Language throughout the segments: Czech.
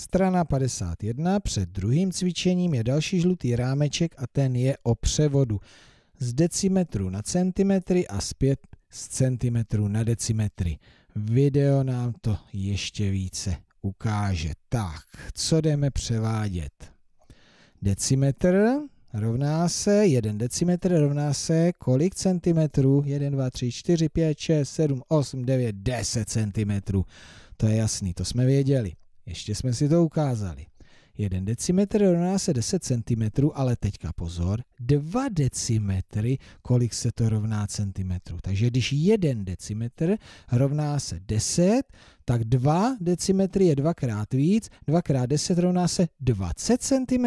Strana 51, před druhým cvičením je další žlutý rámeček a ten je o převodu z decimetru na centimetry a zpět z centimetru na decimetry. Video nám to ještě více ukáže. Tak, co jdeme převádět? Decimetr rovná se, jeden decimetr rovná se kolik centimetrů? 1, 2, 3, 4, 5, 6, 7, 8, 9, 10 centimetrů. To je jasný, to jsme věděli. Ještě jsme si to ukázali. 1 decimetr rovná se 10 cm, ale teďka pozor, 2 decimetry, kolik se to rovná centimetru. Takže když 1 decimetr rovná se 10, tak 2 decimetry je dvakrát víc, 2 krát 10 rovná se 20 cm,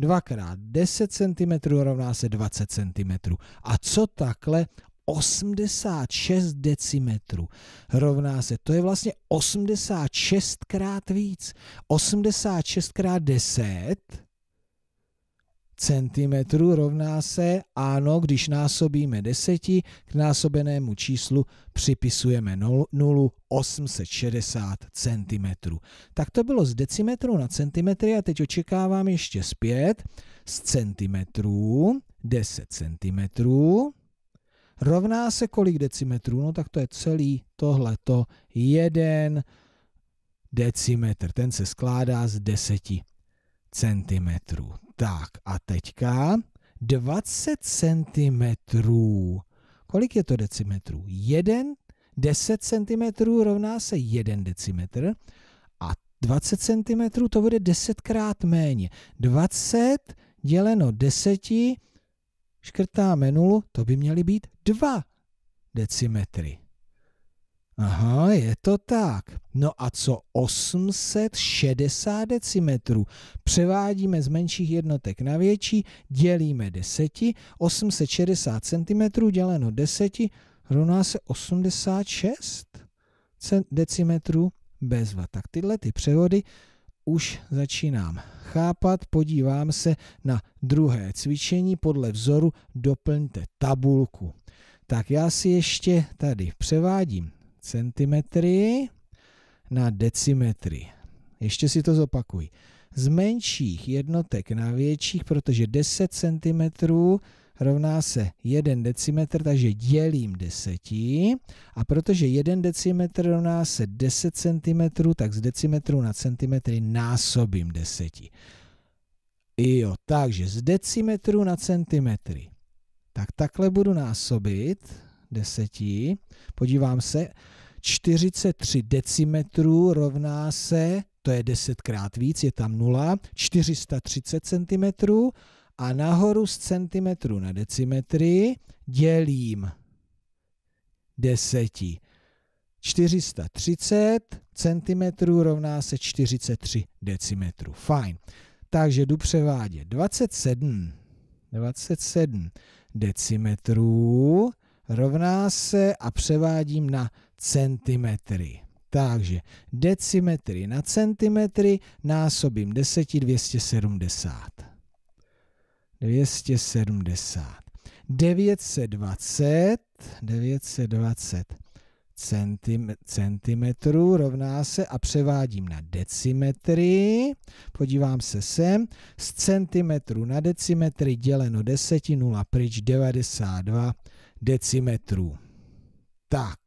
2 krát 10 cm rovná se 20 cm. A co takhle 86 decimetrů rovná se, to je vlastně 86 krát víc. 86 krát 10 centimetrů rovná se, ano, když násobíme deseti, k násobenému číslu připisujeme 0, 860 centimetrů. Tak to bylo z decimetrů na centimetry a teď očekávám ještě zpět z centimetrů 10 centimetrů rovná se kolik decimetrů? No tak to je celý tohleto jeden decimetr. Ten se skládá z deseti centimetrů. Tak a teďka 20 centimetrů. Kolik je to decimetrů? Jeden 10 cm rovná se 1 decimetr a 20 cm to bude 10 krát méně. 20 děleno 10 Škrtáme nulu, to by měly být dva decimetry. Aha, je to tak. No a co 860 decimetrů? Převádíme z menších jednotek na větší, dělíme deseti, 860 cm děleno deseti rovná se 86 decimetrů bezva. Tak tyhle ty převody už začínám chápat, podívám se na druhé cvičení podle vzoru doplňte tabulku. Tak já si ještě tady převádím centimetry na decimetry. Ještě si to zopakuji. Z menších jednotek na větších, protože 10 centimetrů rovná se 1 decimetr, takže dělím 10. A protože 1 decimetr rovná se 10 cm, tak z decimetru na centimetry násobím 10. Jo, takže z decimetru na centimetry. Tak takhle budu násobit 10. Podívám se, 43 decimetrů rovná se, to je 10 krát víc, je tam 0, 430 cm a nahoru z centimetru na decimetry dělím deseti. 430 centimetrů rovná se 43 decimetrů. Fajn. Takže jdu převádět 27, 27 decimetrů rovná se a převádím na centimetry. Takže decimetry na centimetry násobím 10 270. 270. 920, 920 centim, centimetrů rovná se a převádím na decimetry. Podívám se sem. Z centimetru na decimetry děleno desetinu a pryč 92 decimetrů. Tak.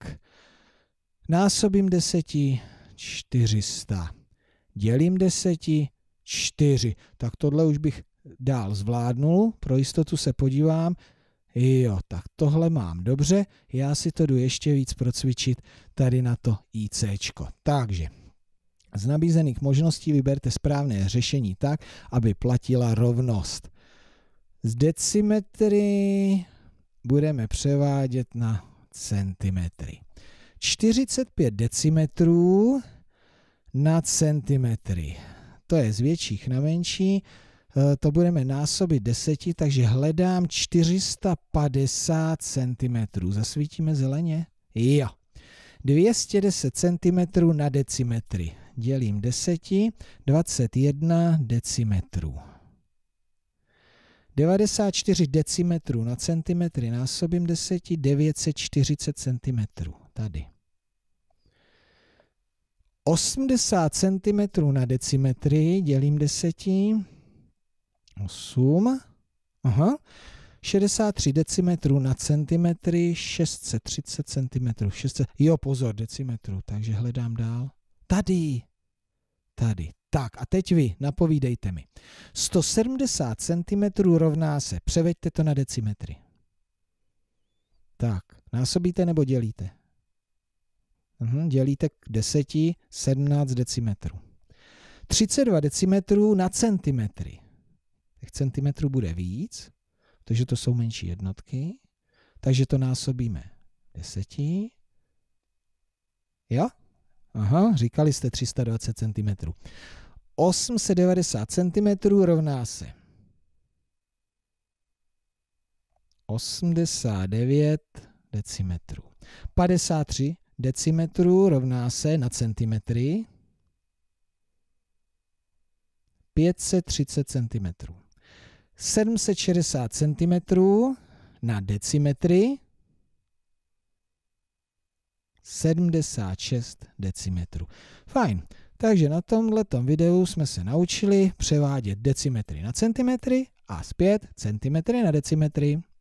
Násobím deseti 400. Dělím deseti 4. Tak tohle už bych dál zvládnul, pro jistotu se podívám, jo, tak tohle mám dobře, já si to jdu ještě víc procvičit tady na to IC. Takže z nabízených možností vyberte správné řešení tak, aby platila rovnost. Z decimetry budeme převádět na centimetry. 45 decimetrů na centimetry. To je z větších na menší. Eh, to budeme násobit 10, takže hledám 450 cm. Zasvítíme zeleně? Jo. 210 cm na decimetry. Dělím 10, 21 decimetrů. 94 decimetrů na centimetry násobím 10, 940 cm. Tady. 80 cm na decimetry dělím 10, 8, aha, 63 decimetrů na centimetry, 630 centimetrů, 600, jo pozor, decimetrů, takže hledám dál. Tady, tady, tak a teď vy, napovídejte mi. 170 cm rovná se, převeďte to na decimetry. Tak, násobíte nebo dělíte? Uhum, dělíte k 10, 17 decimetrů. 32 decimetrů na centimetry těch centimetrů bude víc, protože to jsou menší jednotky, takže to násobíme deseti. Jo? Aha, říkali jste 320 cm. 890 cm rovná se 89 decimetrů. 53 decimetrů rovná se na centimetry 530 centimetrů. 760 cm na decimetry 76 decimetrů. Fajn, takže na tomhle videu jsme se naučili převádět decimetry na centimetry a zpět centimetry na decimetry.